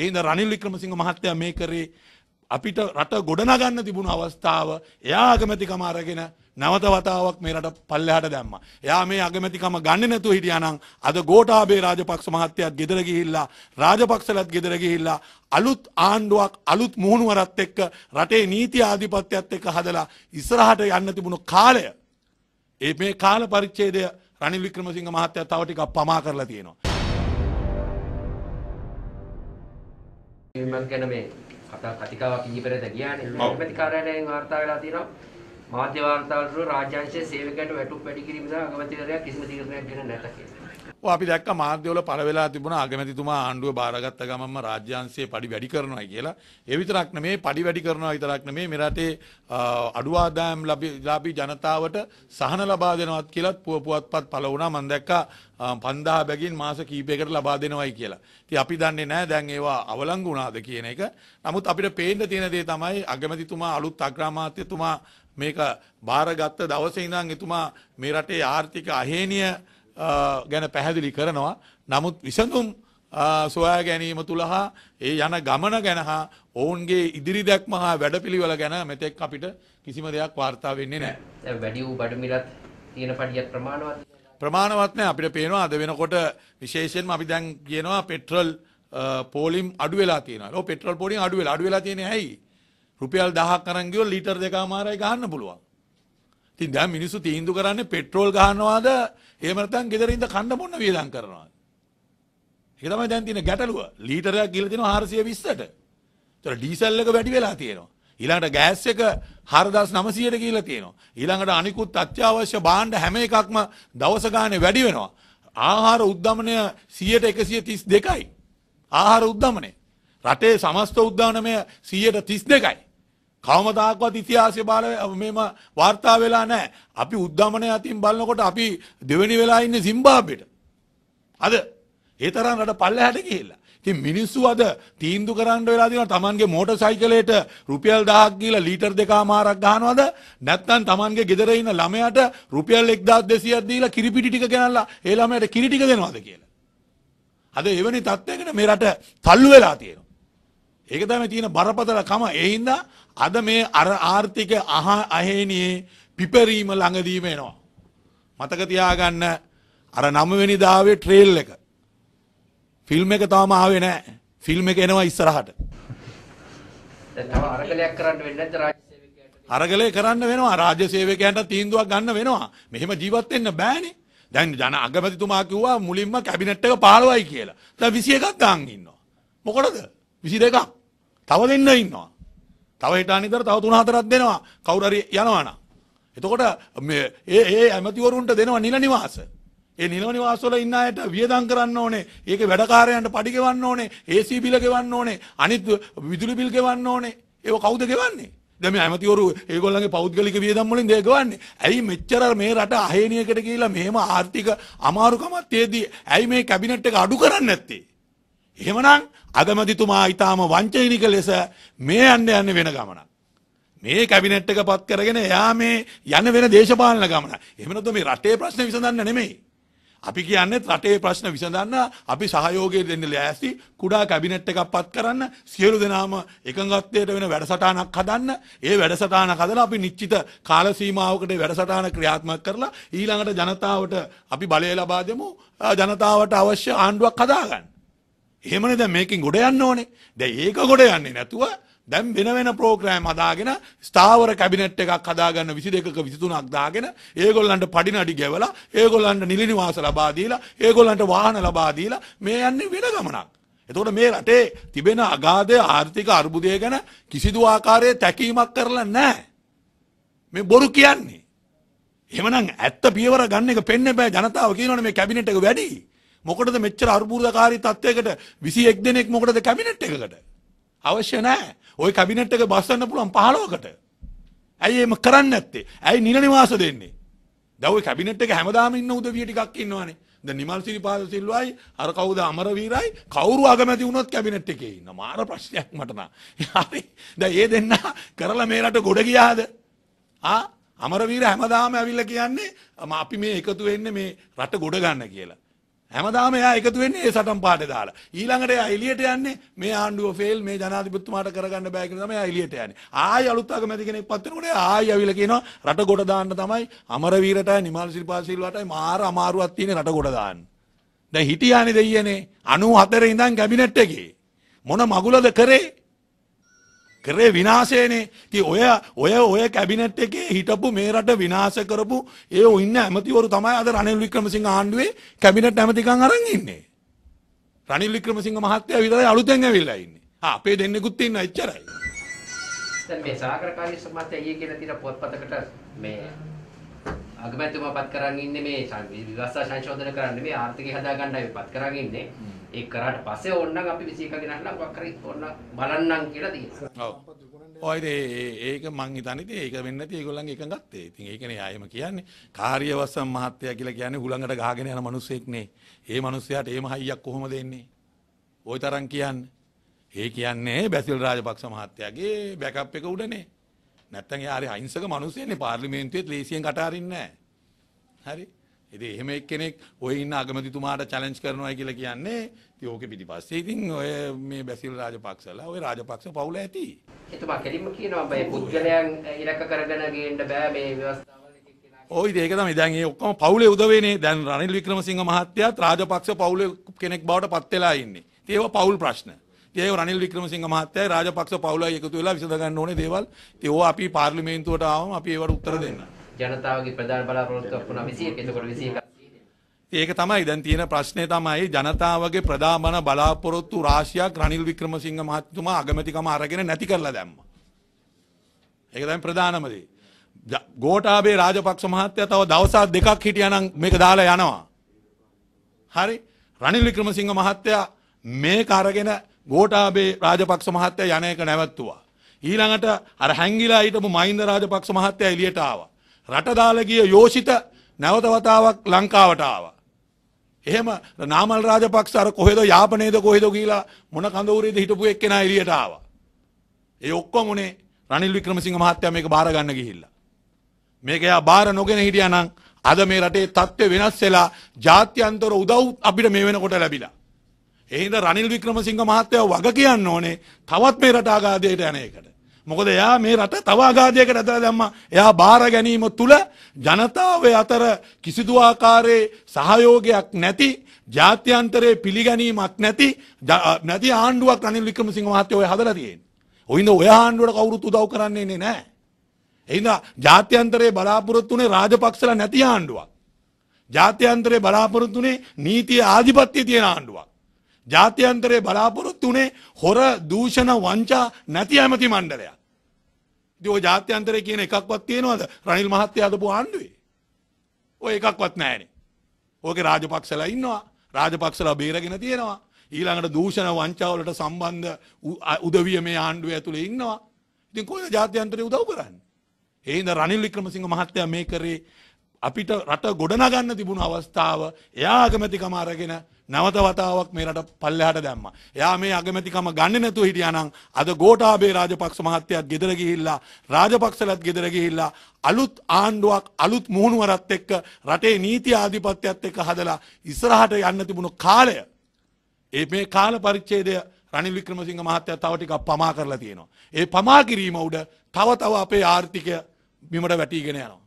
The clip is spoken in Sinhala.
එහිද රනිල් වික්‍රමසිංහ මහත්තයා මේ කරේ අපිට රට ගොඩනගන්න තිබුණ අවස්ථාව එයා අගමැතිකම අරගෙන නැවත වතාවක් මේ රට පල්ලෙහාට දැම්මා. එයා මේ අගමැතිකම ගන්න නැතුව හිටියානම් අද ගෝඨාභය රාජපක්ෂ මහත්තයාත් ගෙදර ගිහිල්ලා රාජපක්ෂලත් ගෙදර ගිහිල්ලා අලුත් ආණ්ඩුවක් අලුත් මුහුණුවරත් එක්ක රටේ නීති ආධිපත්‍යයත් එක්ක හදලා ඉස්සරහට යන්න තිබුණු කාලය ඒ මේ කාල පරිච්ඡේදය රනිල් වික්‍රමසිංහ මහත්තයා තව ටිකක් පමා කරලා තියෙනවා. මම ගැන මේ කතා කතිකාවක් ඉහිපරද ගියානේ ප්‍රතිපති කාර්යාලයෙන් වාර්තා වෙලා තියෙනවා මාධ්‍ය වාර්තාවල රාජ්‍යාංශයේ සේවකයන්ට වැටුප් වැඩි කිරීම සඳහා අගමැතිවරයා කිසිම තීරණයක් ගෙන නැත කියලා. අපි දැක්ක මාධ්‍යවල පළවෙලා තිබුණ අගමැතිතුමා ආණ්ඩුව බාරගත්ත ගමන්ම රාජ්‍යාංශයේ පඩි වැඩි කරනවා කියලා. ඒ විතරක් නෙමේ පඩි වැඩි කරනවා විතරක් නෙමේ මේ රටේ අඩු ආදායම් ලාභී ජනතාවට සහන ලබා දෙනවත් කියලාත් පුව පුවත්පත් පළ වුණා. මම දැක්කා 5000 බැගින් මාස කීපයකට ලබා දෙනවයි කියලා. ඉතින් අපි දන්නේ නැහැ දැන් ඒවා අවලංගු වුණාද කියන එක. නමුත් අපිට පේන්න තියෙන දේ තමයි අගමැතිතුමා අලුත් අග්‍රාමාත්‍යතුමා මේක බාරගත්ත දවසේ ඉඳන් එතුමා මේ රටේ ආර්ථික අහේනිය ගැන පැහැදිලි කරනවා. නමුත් විසඳුම් සොයා ගැනීම තුළ හා ඒ යන ගමන ගැන හා ඔවුන්ගේ ඉදිරි දැක්ම හා වැඩපිළිවෙල ගැන මෙතෙක් අපිට කිසිම දෙයක් වාර්තා වෙන්නේ නැහැ. දැන් වැඩි වූ බඩු මිලත් තියෙන පඩියක් ප්‍රමාණවත් ප්‍රමාණවත් නැහැ අපිට පේනවා අද වෙනකොට විශේෂයෙන්ම අපි දැන් කියනවා පෙට්‍රල් පෝලිම් අඩු වෙලා තියෙනවා. ඔව් පෙට්‍රල් පෝලිම් අඩු වෙලා අඩු වෙලා තියෙන්නේ ඇයි? රුපියල් 1000ක් අරන් ගියොත් ලීටර් දෙකමාරයි ගහන්න පුළුවන්. ඉතින් දැන් මිනිස්සු තීන්දුව කරන්නේ පෙට්‍රෝල් ගහනවාද එහෙම නැත්නම් ගෙදර ඉඳ කන්න බොන්න වියදම් කරනවා. ඒක තමයි දැන් තියෙන ගැටලුව. ලීටරයක් ගිහලා දෙනවා 420ට. ඒතර ඩීසල් එක වැඩි වෙලා තියෙනවා. ඊළඟට ගෑස් එක 4900ට ගිහලා තියෙනවා. ඊළඟට අනිකුත් අත්‍යවශ්‍ය භාණ්ඩ හැම එකක්ම දවස ගානේ වැඩි වෙනවා. ආහාර උද්දමනය 100ට 132යි. ආහාර උද්දමනය. රටේ සමස්ත උද්දානමය 132යි. කවමදාකවත් ඉතිහාසය බාල මෙම වාර්තා වෙලා නෑ අපි උද්ධමනය අතින් බලන්නකොට අපි දෙවැනි වෙලා ඉන්න සිම්බාබෙට අද ඒතරන් රට පල්ල හැට කියලා ති මිනිස්සු අද තීන්දු කරන්න වෙලාදින තමන්ගේ මෝට සයිකලයට රුපියල් දහක් කියල ලීටර් දෙකා මාරක් ගහනවද නැත්තන් තමන්ගේ ගෙදරඉන්න ළමයට රුපියල් එක්දත් දෙසියක් දීලා කිරිපිටික ගැනල්ලා ඒළමයට කිරිටික දෙනවාද කියලා අද එවැනි තත්ත්වයකට මේ රට තල්ලු වෙලා තියෙන ඒක තමයි තියෙන බරපතලකම. ඒ හින්දා අද මේ අර ආර්ථික අහේනියේ පිපරීම ළඟදීම එනවා. මතක තියාගන්න අර 9 වෙනිදාවේ ට්‍රේල් එක. ෆිල්ම් එක තාම ආවේ නැහැ. ෆිල්ම් එක එනවා ඉස්සරහට. දැන් තව අරගලයක් කරන්න වෙන්නේ නැද්ද රාජ්‍ය සේවකයන්ට? අරගලේ කරන්න වෙනවා. රාජ්‍ය සේවකයන්ට තීන්දුවක් ගන්න වෙනවා. මෙහෙම ජීවත් වෙන්න බෑනේ. දැන් ජන අගමැතිතුමා කිව්වා මුලින්ම කැබිනට් එක 15යි කියලා. දැන් 21ක් ගාන් ඉන්නවා. මොකටද? 22ක්. තව දෙන්න ඉන්නවා. තව හිටාන ඉදර තව තුන හතරක් දෙනවා කවුරු හරි යනවනම්. එතකොට මේ ඒ ඒ ඇමතිවරුන්ට දෙනවා නිල නිවාස. ඒ නිල නිවාස වල ඉන්න අයට වියදම් කරන්න ඕනේ. ඒකේ වැඩකාරයන්ට පඩි ගෙවන්න ඕනේ. AC බිල ගෙවන්න ඕනේ. අනිත් විදුලි බිල් ගෙවන්න ඕනේ. ඒව කවුද ගෙවන්නේ? දැන් මේ ඇමතිවරු ඒගොල්ලන්ගේ පෞද්ගලික වියදම් වලින් දෙය ගෙවන්නේ. ඇයි මෙච්චර මේ රට අහේනියකට කියලා මෙහෙම ආර්ථික අමාරුකමක් තියේදී ඇයි මේ කැබිනට් එක අඩු කරන්නේ නැත්තේ? එහෙමනම් අගමැතිතුමා ඊටාම වංචනික ලෙස මේ යන්න යන්නේ වෙන ගමනක්. මේ කැබිනට් එක පත් කරගෙන එයා මේ යන වෙන දේශපාලන ගමන. එහෙම නැත්නම් මේ රටේ ප්‍රශ්න විසඳන්න නෙමෙයි. අපි කියන්නේ රටේ ප්‍රශ්න විසඳන්න අපි සහයෝගය දෙන්න ලෑස්ති කුඩා කැබිනට් එකක් පත් කරන්න සියලු දෙනාම එකඟත්වයට වෙන වැඩසටහනක් හදන්න. ඒ වැඩසටහන හදලා අපි නිශ්චිත කාල සීමාවකට වැඩසටහන ක්‍රියාත්මක කරලා ඊළඟට ජනතාවට අපි බලය ලබා දෙමු. ජනතාවට අවශ්‍ය ආණ්ඩුවක් හදාගන්න. එහෙමනේ දැන් මේකෙන් ගොඩ යන්න ඕනේ. දැන් ඒක ගොඩ යන්නේ නැතුව දැන් වෙන වෙන ප්‍රෝග්‍රෑම් හදාගෙන ස්ථාවර කැබිනට් එකක් හදාගන්න 22ක 23ක් දාගෙන ඒගොල්ලන්ට පඩිනඩි ගැවලා ඒගොල්ලන්ට නිලි නිවාස ලබා දීලා ඒගොල්ලන්ට වාහන ලබා දීලා මේ යන්නේ වෙන ගමනක්. එතකොට මේ රටේ තිබෙන අගාධ ආර්ථික අර්බුදය ගැන කිසිදු ආකාරයේ තැකීමක් කරලා නැහැ. මේ බොරු කියන්නේ. එහෙමනම් ඇත්ත පියවර ගන්න එක පෙන්න බෑ ජනතාව කියනවනේ මේ කැබිනට් එක වැඩි. මොකටද මෙච්චර අර්බුදකාරී තත්වයකට 21 දෙනෙක් මොකටද කැබිනට් එකකට අවශ්‍ය නැහැ. ওই කැබිනට් එක බස්සන්න පුළුවන් 15කට. ඇයි එහෙම කරන්නේ නැත්තේ? ඇයි නිල නිවාස දෙන්නේ? දැන් ওই කැබිනට් එක හැමදාම ඉන්න උදවිය ටිකක් ඉන්නවනේ. දැන් නිමල් සිරිපාද සිල්වායි අර කවුද අමරවීරයි කවුරු අගමැති වුණොත් කැබිනට් එකේ ඉන්න. මාර ප්‍රශ්නයක් මට නා. හරි. දැන් ඒ දෙන්න කරලා මේ රට ගොඩ ගියාද? ආ අමරවීර හැමදාම ඇවිල්ලා කියන්නේ අපි මේ එකතු වෙන්නේ මේ රට ගොඩ ගන්න කියලා. හැමදාම එයා එකතු වෙන්නේ ඒ සටන් පාටේ දාලා. ඊළඟට එයා එළියට යන්නේ මේ ආණ්ඩුව ෆේල් මේ ජනාධිපතිතුමාට කරගන්න බෑ කියලා තමයි එයා එළියට යන්නේ. ආයි අලුත් අගමැති කෙනෙක් පත් වෙනකොට එයා ආයි අවිල කියනවා රට ගොඩ දාන්න තමයි අමරවීරටයි නිමල් සිල්පාසිල්වටයි මාර අමාරුවක් තියෙන රට ගොඩ දාන්න. දැන් හිටියානේ දෙයියනේ 94 ඉඳන් කැබිනට් එකේ මොන මගුලද කරේ? කරේ විනාශයනේ ති ඔය ඔය ඔය කැබිනට් එකේ හිටපු මේ රට විනාශ කරපු ඒ ඔන්න ඇමතිවරු තමයි අද රනිල් වික්‍රමසිංහ ආණ්ඩුවේ කැබිනට් ඇමතිකන් අරන් ඉන්නේ. රනිල් වික්‍රමසිංහ මහත්තයා විතරයි අලුතෙන් ඇවිල්ලා ඉන්නේ. ආ අපේ දෙන්නෙකුත් ඉන්න එච්චරයි. දැන් මේ සාගරකාරී සමාජය ඊයේ කියලා තියෙන පොත්පතකට මේ අගමැතිතුමා පත් කරන් ඉන්නේ මේ විවස්ථා සංශෝධන කරන්න මේ ආර්ථිකය හදාගන්නයි පත් කරන් ඉන්නේ. ඒ කරාට පස්සේ ඕන්නම් අපි 21 දිනක් නම් මොකක් කරේ ඕන්න බලන්නම් කියලා තියෙනවා. ඔව්. ඔය ඒක මං හිතන්නේ ඉතින් ඒක වෙන්නේ නැති ඒගොල්ලන්ගේ එකඟත්තේ. ඉතින් ඒකනේ ආයෙම කියන්නේ කාර්යවසම් මහත්තයා කියලා කියන්නේ හුලඟට ගහගෙන යන මිනිස්සෙක් නේ. ඒ මිනිස්සයාට එහෙම හයියක් කොහොමද එන්නේ? ওই තරම් කියන්නේ. ඒ කියන්නේ බැසිල් රාජපක්ෂ මහත්තයාගේ බෑකප් එක උඩනේ. නැත්තම් එයා හරි අහිංසක මිනිස්සෙන්නේ පාර්ලිමේන්තුවේ ලේසියෙන් කට අරින්නේ නැහැ. හරි. ඉතින් එහෙම එක්කෙනෙක් ඔය ඉන්න අගමැතිතුමාට චැලෙන්ජ් කරනවා කියලා කියන්නේ ඉතින් ඕකේ පිටිපස්සේ ඉතින් ඔය මේ බැසිල් රාජපක්ෂලා ඔය රාජපක්ෂ පවුල ඇති. එතුමා කෙලින්ම කියනවා මේ පුද්ගලයන් ඉලක්ක කරගෙන ගේන්න බෑ මේ ව්‍යවස්ථාවල එක්ක. ඔය ඉතින් ඒක තමයි දැන් මේ ඔක්කොම පවුලේ උදවේනේ. දැන් රනිල් වික්‍රමසිංහ මහත්තයාත් රාජපක්ෂ පවුලේ කෙනෙක් බවට පත් වෙලා ඉන්නේ. ඉතින් ඒව පවුල් ප්‍රශ්න. ඒ රනිල් වික්‍රමසිංහ මහත්තයයි රාජපක්ෂ පවුලයි එකතු වෙලා විසඳ ගන්න ඕනේ දේවල්. ඉතින් ඕවා අපි පාර්ලිමේන්තුවට ආවම අපි ඒවට උත්තර දෙන්නවා. ජනතාවගේ ප්‍රධාන බලාපොරොත්තුවක් වුණා 21. එතකොට 21 ඒක තමයි දැන් තියෙන ප්‍රශ්නේ තමයි ජනතාවගේ ප්‍රධාන බලාපොරොත්තු රාශියක් රනිල් වික්‍රමසිංහ මහත්මයා අගමැතිකම අරගෙන නැති කරලා දැම්මා. ඒක තමයි ප්‍රධානම දේ. ගෝඨාභය රාජපක්ෂ මහත්තයා තව දවස් දෙකක් හිටියානම් මේක දාලා යනවා. හරි. රනිල් වික්‍රමසිංහ මහත්තයා මේක අරගෙන ගෝඨාභය රාජපක්ෂ මහත්තයා යන එක නැවැත්තුවා. ඊළඟට අර හැංගිලා හිටපු මහින්ද රාජපක්ෂ මහත්තයා එළියට ආවා. රටදාලගිය යෝෂිත නැවතවතාවක් ලංකාවට ආවා. එහෙම නාමල් රාජපක්ෂ අර කොහෙද යාපනයේද කොහෙද කියලා මොන කඳවුරේද හිටපු එක්කෙනා එළියට ආවා. ඒ ඔක්කොම උනේ රනිල් වික්‍රමසිංහ මහත්තයා මේක බාර ගන්න ගිහිල්ලා. මේක එයා බාර නොගෙන හිටියා නම් අද මේ රටේ තත්ත්වය වෙනස් වෙලා ජාත්‍යන්තර උදව් අපිට මේ වෙනකොට ලැබිලා. එහෙනම් රනිල් වික්‍රමසිංහ මහත්තයා වග කියන්න ඕනේ තවත් මේ රට ආගාධයට යන එකට. මොකද එයා මේ රට තව අගාධයකට ඇදලා දැම්මා. එයා බාර ගැනීම තුල ජනතාව අතර කිසිදු ආකාරයේ සහයෝගයක් නැති ජාත්‍යන්තරයේ පිළිගැනීමක් නැති නැති ආණ්ඩුවක් රනිල් වික්‍රමසිංහ මහත්තයා ඔය හදලා තියෙන්නේ. ඔයින්ද ඔය ආණ්ඩුවට කවුරුත් උදව් කරන්නේ නැහැ. එයින්ද ජාත්‍යන්තරයේ බලාපොරොත්තුනේ රාජපක්ෂලා නැති ආණ්ඩුවක්. ජාත්‍යන්තරයේ බලාපොරොත්තුනේ නීතිය ආධිපත්‍ය තියෙන ආණ්ඩුවක්. ජාත්‍යන්තරයේ බලාපොරොත්තු වනේ හොර දූෂණ වංචා නැති ඇමති මණ්ඩලයක්. දෝ ජාත්‍යන්තරය කියන එකක්වත් තියෙනවද රනිල් මහත්තය අදපු ආණ්ඩුවේ. ඔය එකක්වත් නෑනේ. ඕක රාජපක්සල ඉන්නවා රාජපක්සල බේරගෙන තියෙනවා. ඊළඟට දූෂණ වංචාවලට සම්බන්ධ උදවිය මේ ආණ්ඩුව ඇතුළේ ඉන්නවා. ඉතින් කොහොමද ජාත්‍යන්තරය උදව් කරන්නේ? එහෙනම් රනිල් වික්‍රමසිංහ මහත්තයා මේ කරේ අපිට රට ගොඩනගන්න තිබුණු අවස්ථාව එයා අගමැතිකම අරගෙන නැවත වතාවක් මේ රට පල්ලෙහාට දැම්මා. එයා මේ අගමැතිකම ගන්න නැතුව හිටියා නම් අද ගෝඨාභය රාජපක්ෂ මහත්තයාත් ගෙදර ගිහිල්ලා රාජපක්ෂලත් ගෙදර ගිහිල්ලා අලුත් ආණ්ඩුවක් අලුත් මුහුණුවරත් එක්ක රටේ නීති ආධිපත්‍යයත් එක්ක හදලා ඉස්සරහට යන්න තිබුණු කාලය ඒ මේ කාල පරිච්ඡේදය රනිල් වික්‍රමසිංහ මහත්තයා තව ටිකක් පමා කරලා තියෙනවා. ඒ පමා කිරීම උඩ තව තව අපේ ආර්ථිකය බිමට වැටීගෙන යනවා.